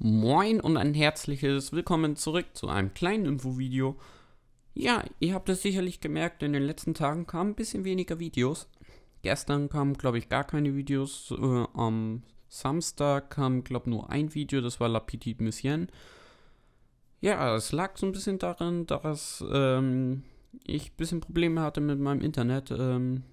Moin und ein herzliches Willkommen zurück zu einem kleinen Infovideo. Ja, ihr habt es sicherlich gemerkt, in den letzten Tagen kamen ein bisschen weniger Videos. Gestern kamen, glaube ich, gar keine Videos. Äh, am Samstag kam, glaube ich, nur ein Video, das war La Petite Mission. Ja, es lag so ein bisschen darin, dass ähm, ich ein bisschen Probleme hatte mit meinem Internet. Ähm,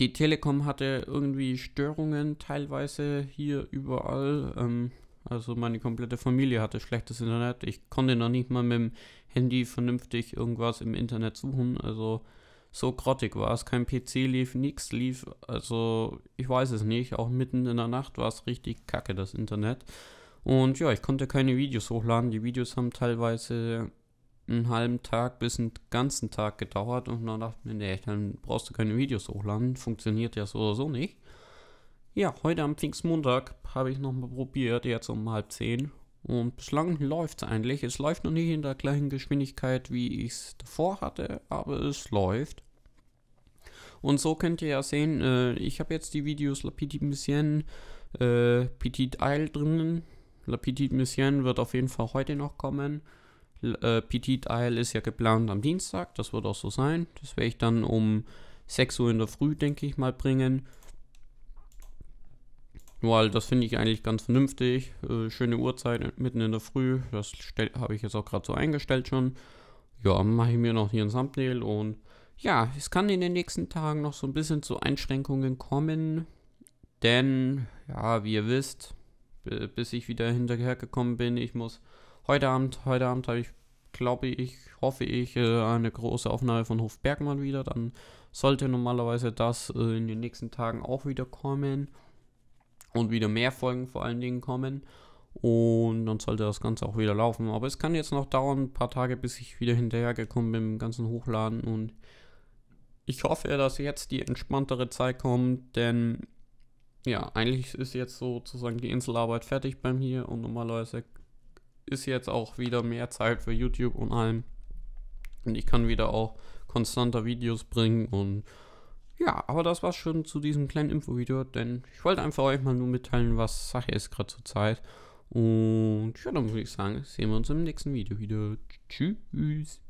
die Telekom hatte irgendwie Störungen teilweise hier überall. Ähm, also meine komplette Familie hatte schlechtes Internet. Ich konnte noch nicht mal mit dem Handy vernünftig irgendwas im Internet suchen. Also so grottig war es. Kein PC lief, nichts lief. Also ich weiß es nicht. Auch mitten in der Nacht war es richtig kacke, das Internet. Und ja, ich konnte keine Videos hochladen. Die Videos haben teilweise einen halben Tag bis einen ganzen Tag gedauert. Und dann dachte ich mir, nee, dann brauchst du keine Videos hochladen. Funktioniert ja so oder so nicht. Ja, heute am Pfingstmontag habe ich nochmal probiert, jetzt um halb zehn. Und bislang läuft es eigentlich. Es läuft noch nicht in der gleichen Geschwindigkeit, wie ich es davor hatte, aber es läuft. Und so könnt ihr ja sehen, äh, ich habe jetzt die Videos La Petite Mission, äh, Petite Isle drinnen. La Petite Mission wird auf jeden Fall heute noch kommen. Äh, Petite Isle ist ja geplant am Dienstag, das wird auch so sein. Das werde ich dann um 6 Uhr in der Früh, denke ich mal, bringen. Weil halt, das finde ich eigentlich ganz vernünftig. Äh, schöne Uhrzeit äh, mitten in der Früh. Das habe ich jetzt auch gerade so eingestellt schon. Ja, mache ich mir noch hier ein Thumbnail und ja, es kann in den nächsten Tagen noch so ein bisschen zu Einschränkungen kommen. Denn, ja, wie ihr wisst, bis ich wieder hinterhergekommen bin, ich muss heute Abend, heute Abend habe ich, glaube ich, hoffe ich, äh, eine große Aufnahme von Hof Bergmann wieder. Dann sollte normalerweise das äh, in den nächsten Tagen auch wieder kommen und wieder mehr Folgen vor allen Dingen kommen. Und dann sollte das Ganze auch wieder laufen. Aber es kann jetzt noch dauern, ein paar Tage, bis ich wieder hinterhergekommen bin mit dem ganzen Hochladen. Und ich hoffe, dass jetzt die entspanntere Zeit kommt, denn ja, eigentlich ist jetzt sozusagen die Inselarbeit fertig bei mir und normalerweise ist jetzt auch wieder mehr Zeit für YouTube und allem. Und ich kann wieder auch konstanter Videos bringen und ja, aber das war's schon zu diesem kleinen Infovideo, denn ich wollte einfach euch mal nur mitteilen, was Sache ist gerade zur Zeit. Und ja, dann würde ich sagen, sehen wir uns im nächsten Video wieder. Tschüss.